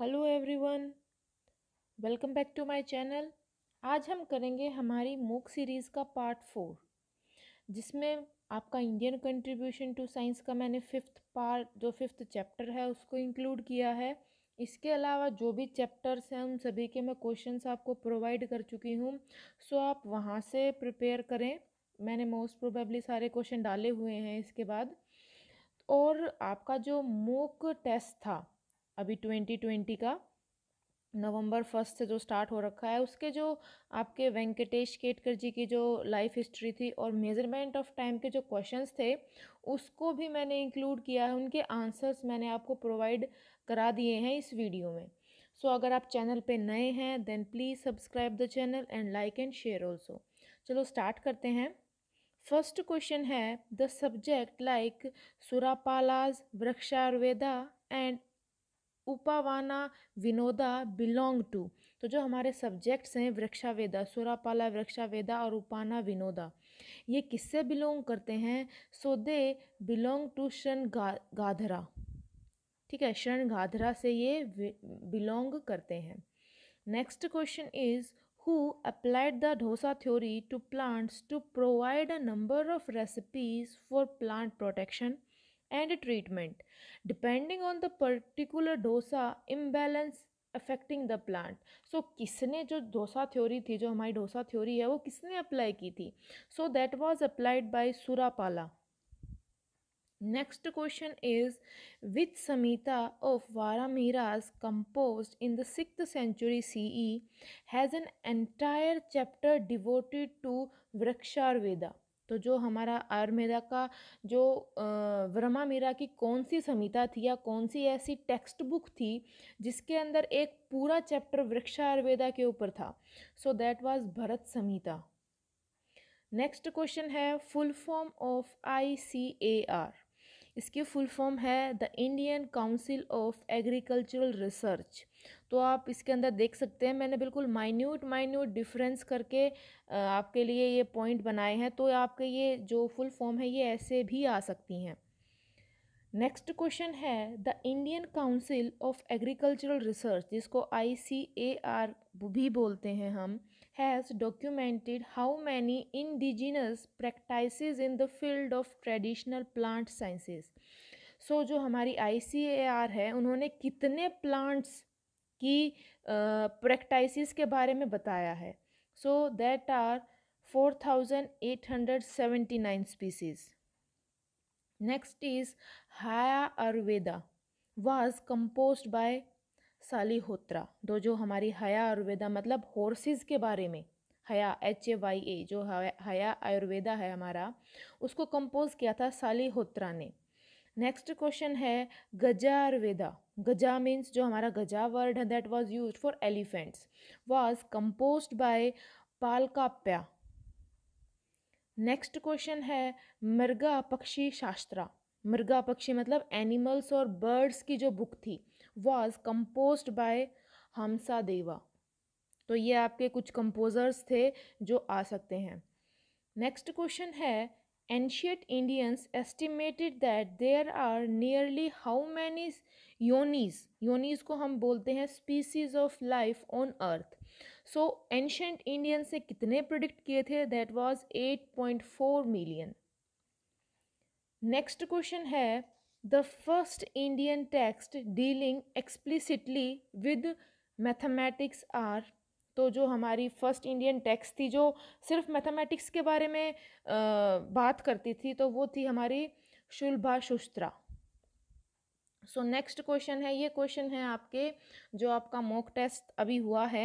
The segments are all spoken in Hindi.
hello everyone welcome back to my channel आज हम करेंगे हमारी मूक सीरीज़ का पार्ट फोर जिसमें आपका इंडियन कंट्रीब्यूशन टू साइंस का मैंने फिफ्थ पार्ट जो फिफ्थ चैप्टर है उसको इंक्लूड किया है इसके अलावा जो भी चैप्टर्स हैं उन सभी के मैं क्वेश्चंस आपको प्रोवाइड कर चुकी हूँ सो आप वहाँ से प्रिपेयर करें मैंने मोस्ट प्रोबेबली सारे क्वेश्चन डाले हुए हैं इसके बाद और आपका जो मूक टेस्ट था अभी ट्वेंटी ट्वेंटी का नवंबर फर्स्ट से जो स्टार्ट हो रखा है उसके जो आपके वेंकटेश केटकर जी की जो लाइफ हिस्ट्री थी और मेजरमेंट ऑफ टाइम के जो क्वेश्चंस थे उसको भी मैंने इंक्लूड किया है उनके आंसर्स मैंने आपको प्रोवाइड करा दिए हैं इस वीडियो में सो so, अगर आप चैनल पे नए हैं then please subscribe the channel and like and share also चलो स्टार्ट करते हैं फर्स्ट क्वेश्चन है the subject like Surapala's Vrikshayurveda and Upavana Vinoda belong to तो जो हमारे सब्जेक्ट्स हैं वृक्षावेदा सुरापाला वृक्षावेदा और उपाना विनोदा ये किससे बिलोंग करते हैं सो दे बिलोंग टू शन गाधरा ठीक है शरण गाधरा से ये बिलोंग करते हैं next question is who applied the dosha theory to plants to provide a number of recipes for plant protection and treatment depending on the particular dosha imbalance affecting the plant so किसने जो डोसा थ्योरी थी जो हमारी डोसा थ्योरी है वो किसने अप्लाई की थी so that was applied by Surapala next question is with Samhita of Varahamihira composed in the six century C E has an entire chapter devoted to Vrikshayurveda तो जो हमारा आयुर्वेदा का जो वर्मा मीरा की कौन सी संहिता थी या कौन सी ऐसी टेक्स्ट बुक थी जिसके अंदर एक पूरा चैप्टर वृक्ष आयुर्वेदा के ऊपर था so that was Brihat Samhita next question है full form of I C A R इसकी फुल फॉर्म है the Indian Council of Agricultural Research तो आप इसके अंदर देख सकते हैं मैंने बिल्कुल माइन्यूट माइन्यूट डिफरेंस करके आपके लिए ये पॉइंट बनाए हैं तो आपके ये जो फुल फॉर्म है ये ऐसे भी आ सकती हैं नेक्स्ट क्वेश्चन है the Indian Council of Agricultural Research जिसको आई सी ए आर भी बोलते हैं हम has documented how many indigenous practice in the field of traditional plant sciences so जो हमारी आई सी ए आर है उन्होंने कितने प्लांट्स की प्रैक्टाइसिस के बारे में बताया है so that are four thousand eight hundred seventy nine species next is Haya Ayurveda was composed by Shalihotra दो जो हमारी हया आयुर्वेदा मतलब हॉर्सेस के बारे में हया एच ए वाई ए जो हया आयुर्वेदा है हमारा उसको कंपोज किया था सालीहोत्रा ने नेक्स्ट क्वेश्चन है गजा आयुर्वेदा गजा मीन्स जो हमारा गजा वर्ड है that was used for elephants was composed by Palakapya next question है मृगा पक्षी शास्त्रा मृगा पक्षी मतलब एनिमल्स और बर्ड्स की जो बुक थी वॉज कंपोज्ड बाय हमसा देवा तो ये आपके कुछ कंपोजर्स थे जो आ सकते हैं नेक्स्ट क्वेश्चन है ancient Indians estimated that there are nearly how many yonis yonis को हम बोलते हैं species of life on earth so ancient Indians से कितने predict किए थे that was 8.4 million next question है the first Indian text dealing explicitly with mathematics are तो जो हमारी फ़र्स्ट इंडियन टेक्स्ट थी जो सिर्फ मैथमेटिक्स के बारे में आ, बात करती थी तो वो थी हमारी शुल्भा शुस्त्रा सो नेक्स्ट क्वेश्चन है ये क्वेश्चन है आपके जो आपका मॉक टेस्ट अभी हुआ है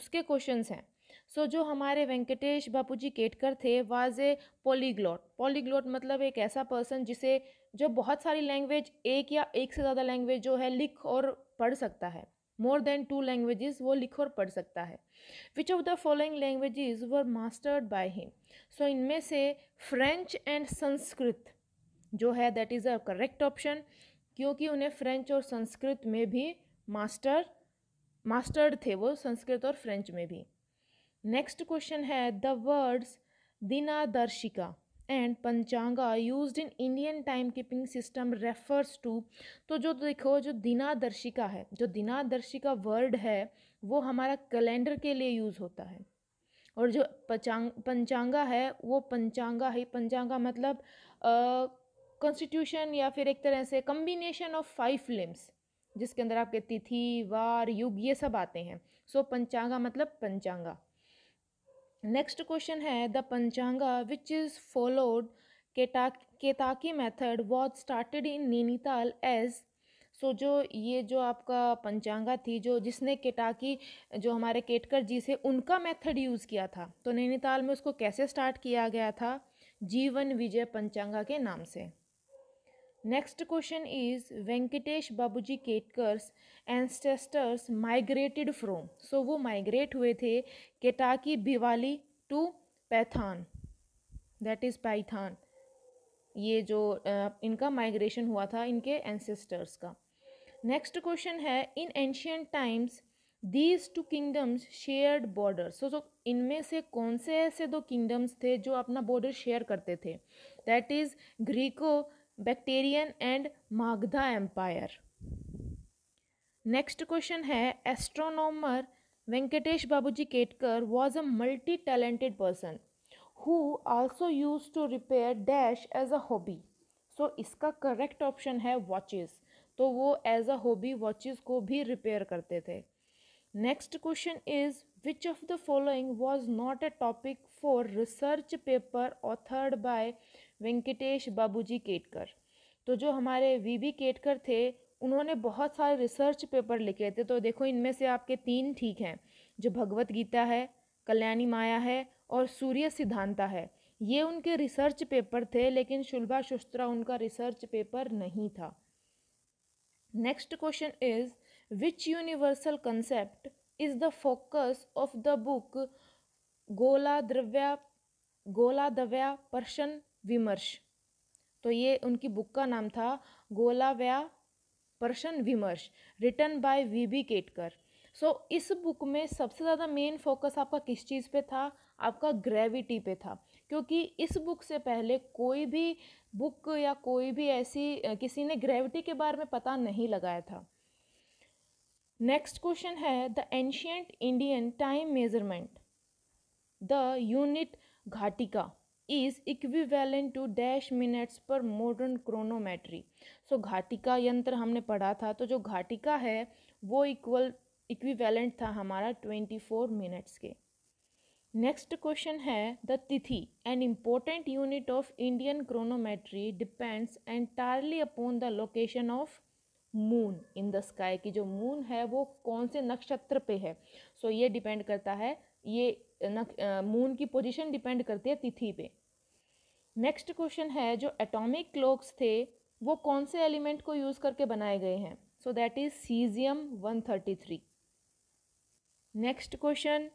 उसके क्वेश्चंस हैं सो so, जो हमारे वेंकटेश बापू जी केटकर थे वाज ए पॉलीग्लॉट पॉलीग्लॉट मतलब एक ऐसा पर्सन जिसे जो बहुत सारी लैंग्वेज एक या एक से ज़्यादा लैंग्वेज जो है लिख और पढ़ सकता है मोर देन टू लैंग्वेजेस वो लिख और पढ़ सकता है which of the following languages were mastered by him so इनमें से फ्रेंच एंड संस्कृत जो है that is a correct option क्योंकि उन्हें फ्रेंच और संस्कृत में भी मास्टर मास्टर्ड थे वो संस्कृत और फ्रेंच में भी नेक्स्ट क्वेश्चन है the words Dinadarshika and Panchanga use in Indian time keeping system refers to तो जो देखो जो दिनादर्शिका है जो दिनादर्शिका वर्ड है वो हमारा कैलेंडर के लिए यूज़ होता है और जो पचांग पंचांगा है वो पंचांगा ही पंचांगा मतलब कॉन्स्टिट्यूशन या फिर एक तरह से कम्बिनेशन ऑफ फाइव लिम्स जिसके अंदर आपके तिथि वार युग ये सब आते हैं सो so, पंचांगा मतलब पंचांगा नेक्स्ट क्वेश्चन है the Panchanga which is followed केटा Ketaki method was started in Nainital as so जो ये जो आपका पंचांगा थी जो जिसने केटाकी जो हमारे केटकर जी से उनका मेथड यूज़ किया था तो नैनीताल में उसको कैसे स्टार्ट किया गया था जीवन विजय पंचांगा के नाम से next question is Venkatesh Babuji Ketkar's ancestors migrated from so वो माइग्रेट हुए थे Ketaki Bhiwali to Paithan that is Paithan ये जो इनका माइग्रेशन हुआ था इनके एंसेस्टर्स का नेक्स्ट क्वेश्चन है in ancient times these two kingdoms shared border so जो इनमें से कौन से ऐसे दो किंगडम्स थे जो अपना बॉर्डर शेयर करते थे that is Greco Bactrian and Magadha empire next question है astronomer Venkatesh Babuji Ketkar was a multi talented person who also use to repair dash as a hobby so इसका करेक्ट ऑप्शन है वॉचेस तो वो एज अ हॉबी वॉचेस को भी रिपेयर करते थे next question is which of the following was not a topic for research paper authored by Venkatesh Babuji Ketkar तो जो हमारे वी बी केटकर थे उन्होंने बहुत सारे रिसर्च पेपर लिखे थे तो देखो इनमें से आपके तीन ठीक हैं जो भगवत गीता है कल्याणी माया है और सूर्य सिद्धांता है ये उनके रिसर्च पेपर थे लेकिन शुल्भा शुस्त्रा उनका रिसर्च पेपर नहीं था next question is which universal concept is the focus of the book Gola Dravya गोला दव्या पर्शन विमर्श तो ये उनकी बुक का नाम था गोलाव्या पर्शन विमर्श written by V B Ketkar so so, इस बुक में सबसे ज़्यादा मेन फोकस आपका किस चीज़ पे था आपका ग्रेविटी पे था क्योंकि इस बुक से पहले कोई भी बुक या कोई भी ऐसी किसी ने ग्रेविटी के बारे में पता नहीं लगाया था नेक्स्ट क्वेश्चन है the ancient Indian time measurement the unit ghatika is equivalent to dash minutes per modern chronometry so ghatika yantra हमने पढ़ा था तो जो घाटिका है वो इक्वल इक्विवेलेंट था हमारा ट्वेंटी फोर मिनट्स के नेक्स्ट क्वेश्चन है the tithi an important unit of Indian chronometry depends entirely upon the location of moon in the sky की जो मून है वो कौन से नक्षत्र पे है सो so, ये डिपेंड करता है ये मून की पोजीशन डिपेंड करती है तिथि पे नेक्स्ट क्वेश्चन है जो एटॉमिक क्लॉक्स थे वो कौन से एलिमेंट को यूज़ करके बनाए गए हैं so that is caesium 133 next question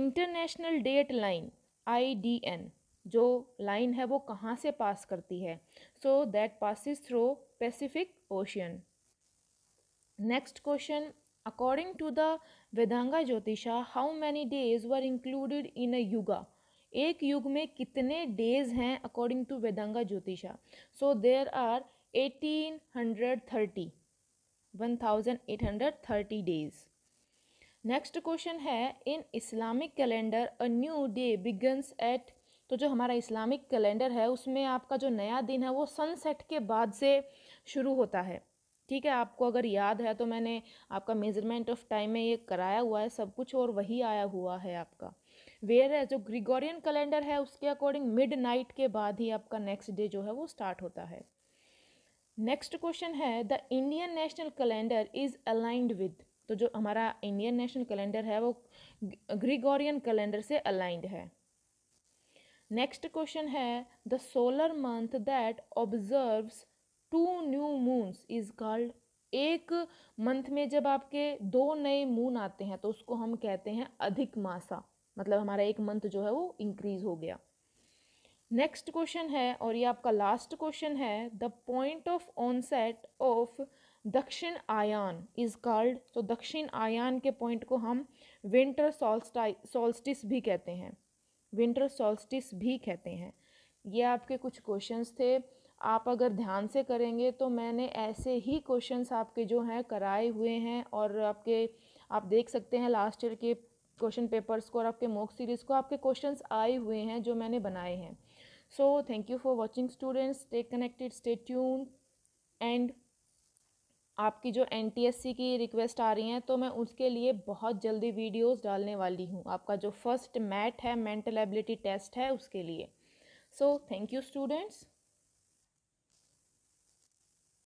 international date line IDN जो लाइन है वो कहाँ से पास करती है so that passes through Pacific Ocean next question according to the Vedanga Jyotisha how many days were included in a yuga एक युग में कितने डेज हैं according to Vedanga Jyotisha so there are eighteen hundred thirty one thousand eight hundred thirty days next question है इन Islamic calendar a new day begins at तो जो हमारा इस्लामिक कैलेंडर है उसमें आपका जो नया दिन है वो सनसेट के बाद से शुरू होता है ठीक है आपको अगर याद है तो मैंने आपका मेजरमेंट ऑफ टाइम में ये कराया हुआ है सब कुछ और वही आया हुआ है आपका वेयर है जो ग्रिगोरियन कैलेंडर है उसके अकॉर्डिंग मिड नाइट के बाद ही आपका नेक्स्ट डे जो है वो स्टार्ट होता है नेक्स्ट क्वेश्चन है the Indian national calendar is aligned with तो जो हमारा इंडियन नेशनल कैलेंडर है वो ग्रिगोरियन कैलेंडर से अलाइंड है नेक्स्ट क्वेश्चन है the solar month that observes two new moons is called एक मंथ में जब आपके दो नए मून आते हैं तो उसको हम कहते हैं अधिक मासा मतलब हमारा एक मंथ जो है वो इंक्रीज हो गया नेक्स्ट क्वेश्चन है और ये आपका लास्ट क्वेश्चन है the point of onset of Dakshinayana is called तो दक्षिण आयान के पॉइंट को हम विंटर सॉल्स्टाइ सोल्स्टिस भी कहते हैं विंटर सोल्स्टिस भी कहते हैं ये आपके कुछ क्वेश्चंस थे आप अगर ध्यान से करेंगे तो मैंने ऐसे ही क्वेश्चंस आपके जो हैं कराए हुए हैं और आपके आप देख सकते हैं लास्ट ईयर के क्वेश्चन पेपर्स को और आपके मॉक सीरीज़ को आपके क्वेश्चंस आए हुए हैं जो मैंने बनाए हैं so thank you for watching students stay connected stay tune and आपकी जो एन की रिक्वेस्ट आ रही हैं तो मैं उसके लिए बहुत जल्दी वीडियोज़ डालने वाली हूँ आपका जो फर्स्ट मैट है मेंटल एबिलिटी टेस्ट है उसके लिए सो थैंक यू स्टूडेंट्स